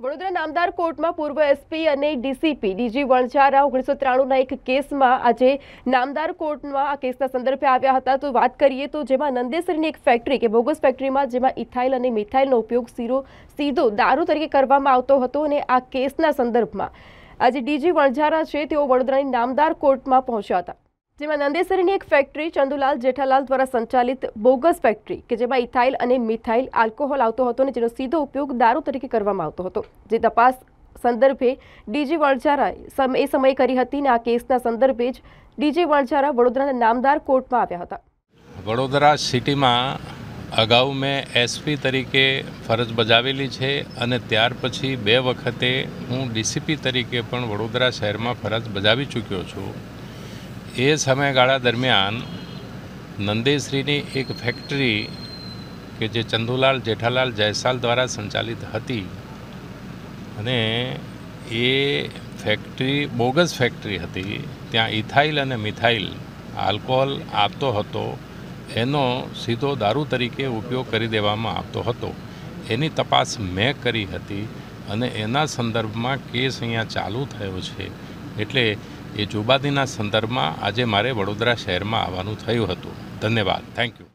વડોદરા નામદાર કોર્ટમાં પૂર્વ એસપી અને ડીસીપી ડીજી વણઝારા ઓગણીસો ત્રાણુંના એક કેસમાં આજે નામદાર કોર્ટમાં આ કેસના સંદર્ભે આવ્યા હતા તો વાત કરીએ તો જેમાં નંદેસરીની એક ફેક્ટરી કે બોગસ ફેક્ટરીમાં જેમાં ઇથાઇલ અને મિથાઇલનો ઉપયોગ સીરો સીધો દારૂ તરીકે કરવામાં આવતો હતો અને આ કેસના સંદર્ભમાં આજે ડીજી વણઝારા છે તેઓ વડોદરાની નામદાર કોર્ટમાં પહોંચ્યા હતા જેમાં નંદેસરીની એક ફેક્ટરી ચંદુલાલ જેઠાલાલ દ્વારા સંચાલિત બોગસ ફેક્ટરી કે જેમાં ઇથાઇલ અને મિથાઇલ આલ્કોહોલ આવતો હતો અને જેનો સીધો ઉપયોગ દારૂ તરીકે કરવામાં આવતો હતો જે તપાસ સંદર્ભે ડીજી વણઝારા એ સમયે કરી હતી અને આ કેસના સંદર્ભે જ ડીજી વણઝારા વડોદરાના નામદાર કોર્ટમાં આવ્યા હતા વડોદરા સિટીમાં અગાઉ મેં એસપી તરીકે ફરજ બજાવેલી છે અને ત્યાર પછી બે વખતે હું ડીસીપી તરીકે પણ વડોદરા શહેરમાં ફરજ બજાવી ચૂક્યો છું એ સમયગાળા દરમિયાન નંદેશ્રીની એક ફેક્ટરી કે જે ચંદુલાલ જેઠાલાલ જયસાલ દ્વારા સંચાલિત હતી અને એ ફેક્ટરી બોગસ ફેક્ટરી હતી ત્યાં ઇથાઇલ અને મિથાઇલ આલ્કોહોલ આપતો હતો એનો સીધો દારૂ તરીકે ઉપયોગ કરી દેવામાં આવતો હતો એની તપાસ મેં કરી હતી અને એના સંદર્ભમાં કેસ અહીંયા ચાલુ થયો છે એટલે એ જુબાદીના સંદર્ભમાં આજે મારે વડોદરા શહેરમાં આવવાનું થયું હતું ધન્યવાદ થેન્ક યુ